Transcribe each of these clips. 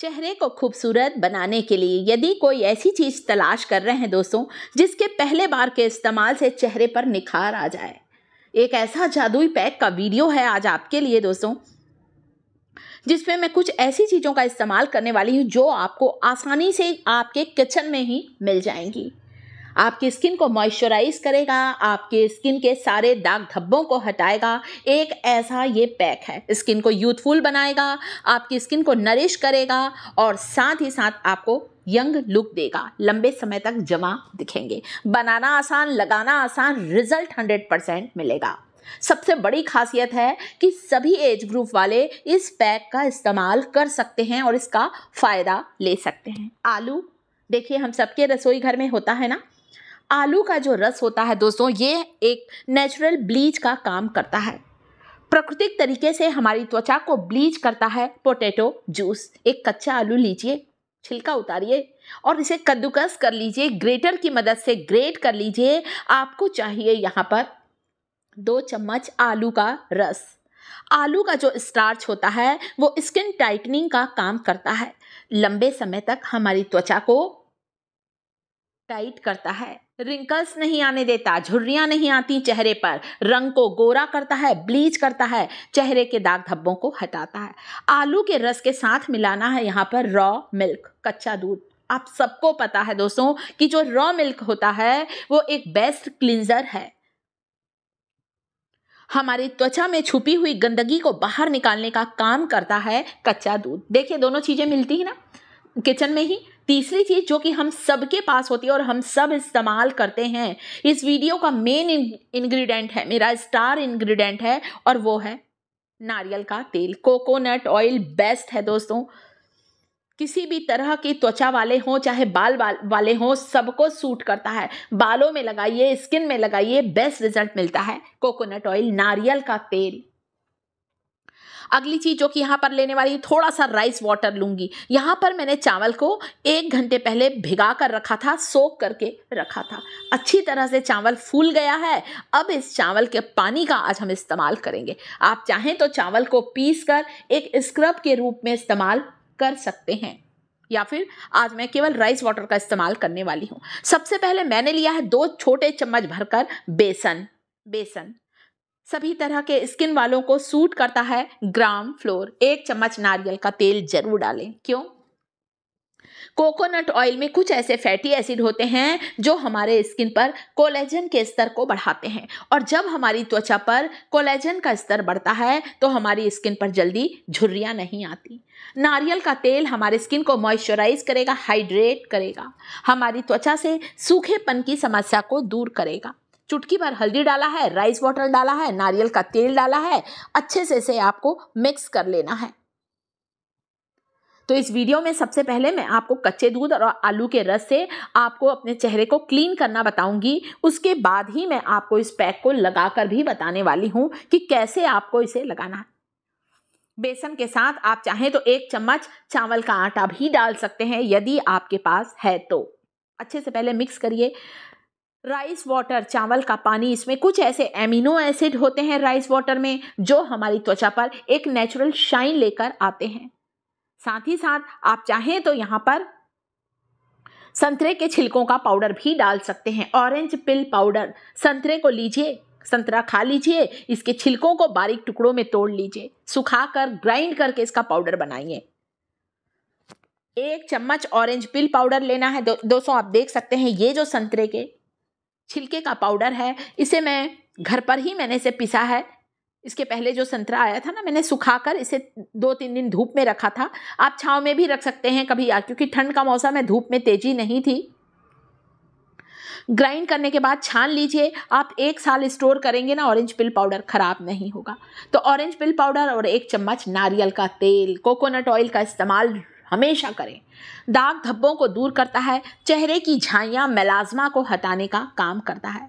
चेहरे को खूबसूरत बनाने के लिए यदि कोई ऐसी चीज़ तलाश कर रहे हैं दोस्तों जिसके पहले बार के इस्तेमाल से चेहरे पर निखार आ जाए एक ऐसा जादुई पैक का वीडियो है आज आपके लिए दोस्तों जिसमें मैं कुछ ऐसी चीज़ों का इस्तेमाल करने वाली हूँ जो आपको आसानी से आपके किचन में ही मिल जाएंगी आपकी स्किन को मॉइस्चराइज करेगा आपके स्किन के सारे दाग धब्बों को हटाएगा एक ऐसा ये पैक है स्किन को यूथफुल बनाएगा आपकी स्किन को नरिश करेगा और साथ ही साथ आपको यंग लुक देगा लंबे समय तक जमा दिखेंगे बनाना आसान लगाना आसान रिजल्ट हंड्रेड परसेंट मिलेगा सबसे बड़ी खासियत है कि सभी एज ग्रुप वाले इस पैक का इस्तेमाल कर सकते हैं और इसका फ़ायदा ले सकते हैं आलू देखिए हम सबके रसोई घर में होता है ना आलू का जो रस होता है दोस्तों ये एक नेचुरल ब्लीच का काम करता है प्राकृतिक तरीके से हमारी त्वचा को ब्लीच करता है पोटैटो जूस एक कच्चा आलू लीजिए छिलका उतारिए और इसे कद्दूकस कर लीजिए ग्रेटर की मदद से ग्रेट कर लीजिए आपको चाहिए यहाँ पर दो चम्मच आलू का रस आलू का जो स्टार्च होता है वो स्किन टाइटनिंग का काम करता है लंबे समय तक हमारी त्वचा को टाइट करता है रिंकल्स नहीं आने देता झुर्रियां नहीं आती चेहरे पर रंग को गोरा करता है ब्लीच करता है चेहरे के दाग धब्बों को हटाता है आलू के रस के साथ मिलाना है यहाँ पर रॉ मिल्क कच्चा दूध आप सबको पता है दोस्तों कि जो रॉ मिल्क होता है वो एक बेस्ट क्लिनजर है हमारी त्वचा में छुपी हुई गंदगी को बाहर निकालने का काम करता है कच्चा दूध देखिए दोनों चीज़ें मिलती ही ना किचन में ही तीसरी चीज़ जो कि हम सबके पास होती है और हम सब इस्तेमाल करते हैं इस वीडियो का मेन इंग्रेडिएंट है मेरा स्टार इंग्रेडिएंट है और वो है नारियल का तेल कोकोनट ऑयल बेस्ट है दोस्तों किसी भी तरह की त्वचा वाले हों चाहे बाल, बाल वाले हों सबको सूट करता है बालों में लगाइए स्किन में लगाइए बेस्ट रिजल्ट मिलता है कोकोनट ऑयल नारियल का तेल अगली चीज़ जो कि यहाँ पर लेने वाली थोड़ा सा राइस वाटर लूँगी यहाँ पर मैंने चावल को एक घंटे पहले भिगा कर रखा था सोख करके रखा था अच्छी तरह से चावल फूल गया है अब इस चावल के पानी का आज हम इस्तेमाल करेंगे आप चाहें तो चावल को पीस कर एक स्क्रब के रूप में इस्तेमाल कर सकते हैं या फिर आज मैं केवल राइस वाटर का इस्तेमाल करने वाली हूँ सबसे पहले मैंने लिया है दो छोटे चम्मच भरकर बेसन बेसन सभी तरह के स्किन वालों को सूट करता है ग्राम फ्लोर एक चम्मच नारियल का तेल जरूर डालें क्यों कोकोनट ऑयल में कुछ ऐसे फैटी एसिड होते हैं जो हमारे स्किन पर कोलेजन के स्तर को बढ़ाते हैं और जब हमारी त्वचा पर कोलेजन का स्तर बढ़ता है तो हमारी स्किन पर जल्दी झुर्रियाँ नहीं आती नारियल का तेल हमारे स्किन को मॉइस्चराइज करेगा हाइड्रेट करेगा हमारी त्वचा से सूखेपन की समस्या को दूर करेगा चुटकी भर हल्दी डाला है राइस वाटर डाला है नारियल का तेल डाला है अच्छे से इसे आपको मिक्स कर लेना है तो इस वीडियो में सबसे पहले मैं आपको कच्चे दूध और आलू के रस से आपको अपने चेहरे को क्लीन करना बताऊंगी उसके बाद ही मैं आपको इस पैक को लगाकर भी बताने वाली हूं कि कैसे आपको इसे लगाना है बेसन के साथ आप चाहें तो एक चम्मच चावल का आटा भी डाल सकते हैं यदि आपके पास है तो अच्छे से पहले मिक्स करिए राइस वाटर चावल का पानी इसमें कुछ ऐसे एमिनो एसिड होते हैं राइस वाटर में जो हमारी त्वचा पर एक नेचुरल शाइन लेकर आते हैं साथ ही साथ आप चाहें तो यहाँ पर संतरे के छिलकों का पाउडर भी डाल सकते हैं ऑरेंज पिल पाउडर संतरे को लीजिए संतरा खा लीजिए इसके छिलकों को बारीक टुकड़ों में तोड़ लीजिए सुखा कर ग्राइंड करके इसका पाउडर बनाइए एक चम्मच ऑरेंज पिल पाउडर लेना है दो, दोस्तों आप देख सकते हैं ये जो संतरे के छिलके का पाउडर है इसे मैं घर पर ही मैंने इसे पिसा है इसके पहले जो संतरा आया था ना मैंने सुखा कर इसे दो तीन दिन धूप में रखा था आप छाँव में भी रख सकते हैं कभी आ क्योंकि ठंड का मौसम है धूप में तेजी नहीं थी ग्राइंड करने के बाद छान लीजिए आप एक साल स्टोर करेंगे ना ऑरेंज पिल पाउडर ख़राब नहीं होगा तो ऑरेंज पिल पाउडर और एक चम्मच नारियल का तेल कोकोनट ऑयल का इस्तेमाल हमेशा करें दाग धब्बों को दूर करता है चेहरे की झाइयाँ मेलाजमा को हटाने का काम करता है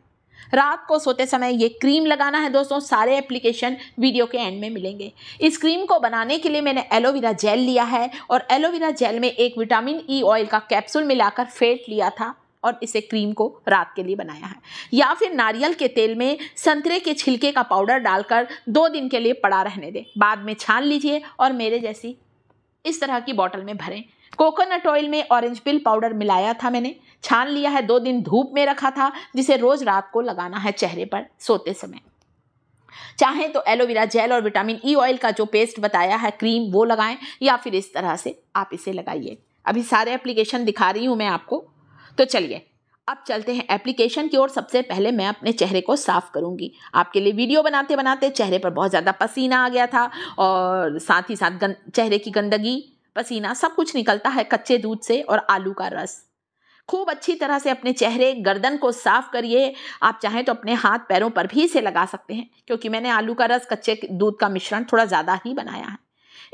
रात को सोते समय ये क्रीम लगाना है दोस्तों सारे एप्लीकेशन वीडियो के एंड में मिलेंगे इस क्रीम को बनाने के लिए मैंने एलोवेरा जेल लिया है और एलोवेरा जेल में एक विटामिन ई ऑयल का कैप्सूल मिलाकर फेट लिया था और इसे क्रीम को रात के लिए बनाया है या फिर नारियल के तेल में संतरे के छिलके का पाउडर डालकर दो दिन के लिए पड़ा रहने दें बाद में छान लीजिए और मेरे जैसी इस तरह की बॉटल में भरें कोकोनट ऑयल में ऑरेंज पिल पाउडर मिलाया था मैंने छान लिया है दो दिन धूप में रखा था जिसे रोज रात को लगाना है चेहरे पर सोते समय चाहें तो एलोवेरा जेल और विटामिन ई ऑयल का जो पेस्ट बताया है क्रीम वो लगाएं या फिर इस तरह से आप इसे लगाइए अभी सारे एप्लीकेशन दिखा रही हूँ मैं आपको तो चलिए अब चलते हैं एप्लीकेशन की ओर सबसे पहले मैं अपने चेहरे को साफ़ करूंगी आपके लिए वीडियो बनाते बनाते चेहरे पर बहुत ज़्यादा पसीना आ गया था और साथ ही साथ गन, चेहरे की गंदगी पसीना सब कुछ निकलता है कच्चे दूध से और आलू का रस खूब अच्छी तरह से अपने चेहरे गर्दन को साफ करिए आप चाहें तो अपने हाथ पैरों पर भी इसे लगा सकते हैं क्योंकि मैंने आलू का रस कच्चे दूध का मिश्रण थोड़ा ज़्यादा ही बनाया है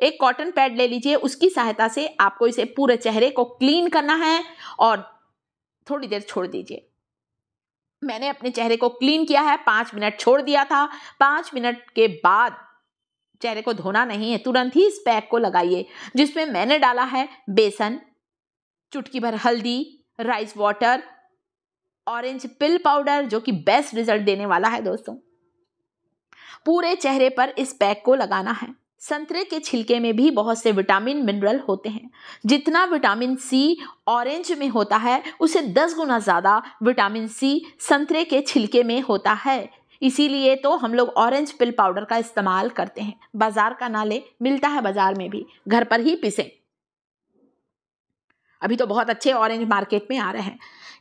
एक कॉटन पैड ले लीजिए उसकी सहायता से आपको इसे पूरे चेहरे को क्लीन करना है और थोड़ी देर छोड़ दीजिए मैंने अपने चेहरे को क्लीन किया है पाँच मिनट छोड़ दिया था पाँच मिनट के बाद चेहरे को धोना नहीं है तुरंत ही इस पैक को लगाइए जिसमें मैंने डाला है बेसन चुटकी भर हल्दी rice water orange peel powder जो कि बेस्ट रिजल्ट देने वाला है दोस्तों पूरे चेहरे पर इस पैक को लगाना है संतरे के छिलके में भी बहुत से विटामिन मिनरल होते हैं जितना विटामिन सी ऑरेंज में होता है उसे दस गुना ज़्यादा विटामिन सी संतरे के छिलके में होता है इसीलिए तो हम लोग ऑरेंज पिल पाउडर का इस्तेमाल करते हैं बाज़ार का ना ले मिलता है बाज़ार में भी घर पर ही पिसें अभी तो बहुत अच्छे ऑरेंज मार्केट में आ रहे हैं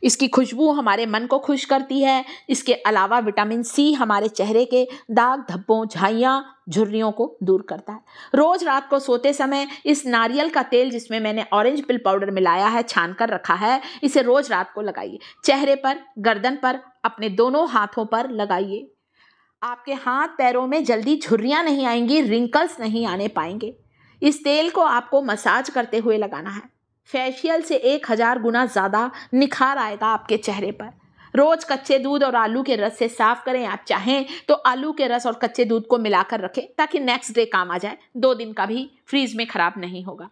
इसकी खुशबू हमारे मन को खुश करती है इसके अलावा विटामिन सी हमारे चेहरे के दाग धब्बों झाइयाँ झुर्रियों को दूर करता है रोज रात को सोते समय इस नारियल का तेल जिसमें मैंने ऑरेंज पिल पाउडर मिलाया है छान कर रखा है इसे रोज रात को लगाइए चेहरे पर गर्दन पर अपने दोनों हाथों पर लगाइए आपके हाथ पैरों में जल्दी झुर्रियाँ नहीं आएंगी रिंकल्स नहीं आने पाएंगे इस तेल को आपको मसाज करते हुए लगाना है फेशियल से एक हज़ार गुना ज़्यादा निखार आएगा आपके चेहरे पर रोज़ कच्चे दूध और आलू के रस से साफ़ करें आप चाहें तो आलू के रस और कच्चे दूध को मिलाकर रखें ताकि नेक्स्ट डे काम आ जाए दो दिन का भी फ्रीज में ख़राब नहीं होगा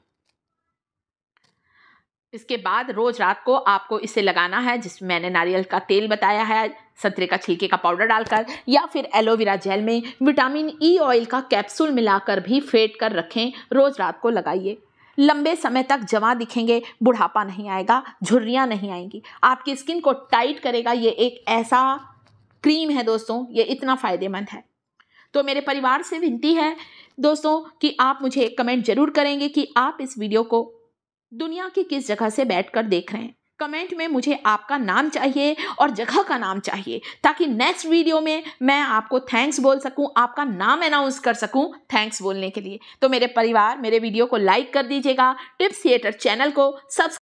इसके बाद रोज़ रात को आपको इसे लगाना है जिस मैंने नारियल का तेल बताया है संतरे का छिलके का पाउडर डालकर या फिर एलोवेरा जेल में विटामिन ई ऑयल का कैप्सूल मिलाकर भी फेट कर रखें रोज़ रात को लगाइए लंबे समय तक जमा दिखेंगे बुढ़ापा नहीं आएगा झुर्रियाँ नहीं आएंगी आपकी स्किन को टाइट करेगा ये एक ऐसा क्रीम है दोस्तों ये इतना फ़ायदेमंद है तो मेरे परिवार से विनती है दोस्तों कि आप मुझे कमेंट जरूर करेंगे कि आप इस वीडियो को दुनिया की किस जगह से बैठकर देख रहे हैं कमेंट में मुझे आपका नाम चाहिए और जगह का नाम चाहिए ताकि नेक्स्ट वीडियो में मैं आपको थैंक्स बोल सकूं आपका नाम अनाउंस कर सकूं थैंक्स बोलने के लिए तो मेरे परिवार मेरे वीडियो को लाइक कर दीजिएगा टिप्स थिएटर चैनल को सब्सक्राइब